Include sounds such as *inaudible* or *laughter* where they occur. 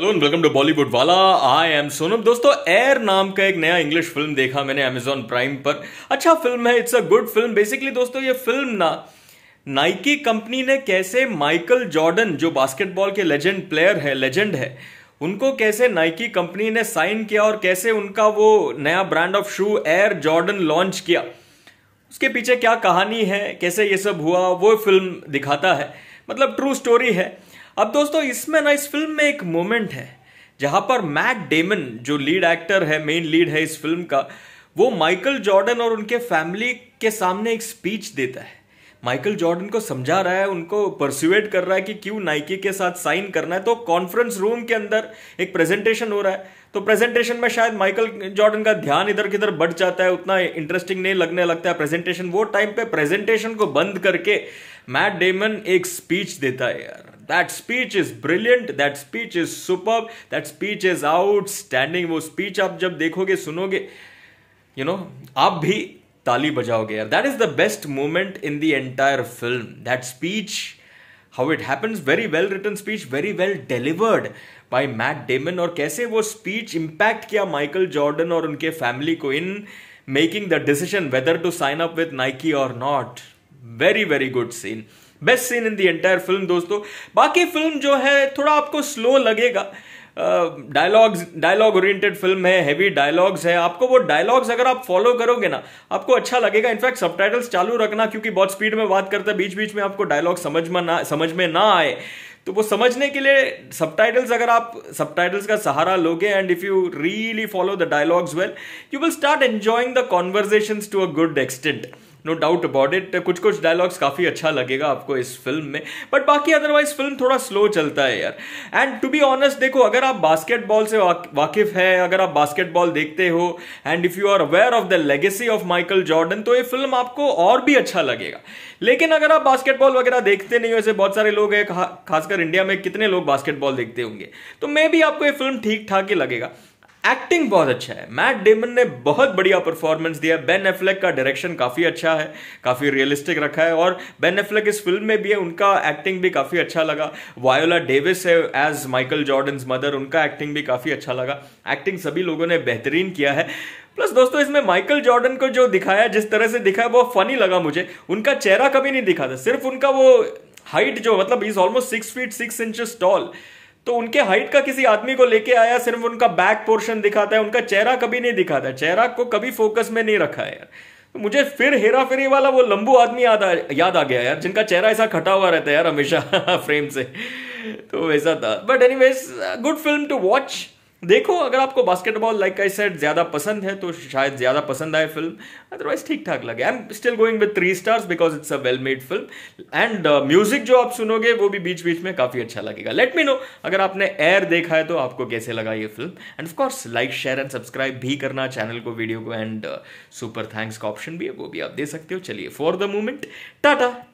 hello and welcome to Bollywood वाला I M Sonam दोस्तों air नाम का एक नया इंग्लिश फिल्म देखा मैंने अमेजोन प्राइम पर अच्छा फिल्म है it's a good film basically दोस्तों ये फिल्म ना नाइकी कंपनी ने कैसे माइकल जॉर्डन जो बास्केटबॉल के लेजेंड प्लेयर है लेजेंड है उनको कैसे नाइकी कंपनी ने साइन किया और कैसे उनका वो नया brand of shoe Air Jordan launch किया उसके पीछे क्या कहानी है कैसे ये सब हुआ वो फिल्म दिखाता है मतलब ट्रू स्टोरी है अब दोस्तों इसमें ना इस फिल्म में एक मोमेंट है जहां पर मैट डेमन जो लीड एक्टर है मेन लीड है इस फिल्म का वो माइकल जॉर्डन और उनके फैमिली के सामने एक स्पीच देता है माइकल जॉर्डन को समझा रहा है उनको परस्यूएट कर रहा है कि क्यों नाइकी के साथ साइन करना है तो कॉन्फ्रेंस रूम के अंदर एक प्रेजेंटेशन हो रहा है तो प्रेजेंटेशन में शायद माइकल जॉर्डन का ध्यान इधर किधर बढ़ जाता है उतना इंटरेस्टिंग नहीं लगने लगता है प्रेजेंटेशन वो टाइम पे प्रेजेंटेशन को बंद करके मैट डेमन एक स्पीच देता है यार that speech is brilliant that speech is super that speech is outstanding वो स्पीच आप जब देखोगे सुनोगे यू नो आप भी ताली बजाओगे यार that is the best moment in the entire film that speech how it happens very well written speech very well delivered by Matt Damon और कैसे वो स्पीच इम्पैक्ट किया माइकल जॉर्डन और उनके फैमिली को in making the decision whether to sign up with Nike और not very very good scene best scene in the entire film दोस्तों बाकी फिल्म जो है थोड़ा आपको स्लो लगेगा डायलॉग्स डायलॉग ओरिएंटेड फिल्म है हैवी डायलॉग्स है आपको वो डायलॉग्स अगर आप फॉलो करोगे ना आपको अच्छा लगेगा इनफैक्ट सब चालू रखना क्योंकि बहुत स्पीड में बात करते बीच बीच में आपको डायलॉग समझ में ना समझ में ना आए तो वो समझने के लिए सब अगर आप सब का सहारा लोगे and if you really follow the dialogues well you will start enjoying the conversation to a good extent no doubt about it कुछ कुछ डायलॉग्स काफ़ी अच्छा लगेगा आपको इस फिल्म में बट बाकी अदरवाइज फिल्म थोड़ा स्लो चलता है यार एंड टू बी ऑनेस्ट देखो अगर आप बास्केटबॉल से वाकिफ है अगर आप बास्केटबॉल देखते हो and if you are aware of the legacy of Michael Jordan तो ये फिल्म आपको और भी अच्छा लगेगा लेकिन अगर आप बास्केटबॉल वगैरह देखते नहीं हो ऐसे बहुत सारे लोग हैं खासकर इंडिया में कितने लोग बास्केटबॉल देखते होंगे तो मे भी आपको ये फिल्म ठीक ठाक ही लगेगा एक्टिंग बहुत अच्छा है मैट डेमन ने बहुत बढ़िया परफॉर्मेंस दिया है बेन एफ्लेक का डायरेक्शन काफ़ी अच्छा है काफ़ी रियलिस्टिक रखा है और बेन एफ्लेक इस फिल्म में भी है उनका एक्टिंग भी काफ़ी अच्छा लगा वायोला डेविस है एज माइकल जॉर्डन मदर उनका एक्टिंग भी काफ़ी अच्छा लगा एक्टिंग सभी लोगों ने बेहतरीन किया है प्लस दोस्तों इसमें माइकल जॉर्डन को जो दिखाया जिस तरह से दिखाया वो फनी लगा मुझे उनका चेहरा कभी नहीं दिखा था सिर्फ उनका वो हाइट जो मतलब is almost six feet six inches tall तो उनके हाइट का किसी आदमी को लेके आया सिर्फ उनका बैक पोर्शन दिखाता है उनका चेहरा कभी नहीं दिखाता है चेहरा को कभी फोकस में नहीं रखा है यार तो मुझे फिर हेरा फेरी वाला वो लंबू आदमी याद आ याद आ गया यार जिनका चेहरा ऐसा खटा हुआ रहता है यार हमेशा फ्रेम *laughs* से तो वैसा था but any good film to watch देखो अगर आपको बास्केटबॉल लाइक आई सेट ज़्यादा पसंद है तो शायद ज़्यादा पसंद आए फिल्म अदरवाइज ठीक ठाक लगे I am still going with three stars because it's a well made film and music जो आप सुनोगे वो भी बीच बीच में काफ़ी अच्छा लगेगा लेट मी नो अगर आपने एयर देखा है तो आपको कैसे लगा ये film and of course like share and subscribe भी करना चैनल को वीडियो को एंड सुपर थैंक्स का ऑप्शन भी है वो भी आप दे सकते हो चलिए फॉर द मोमेंट टाटा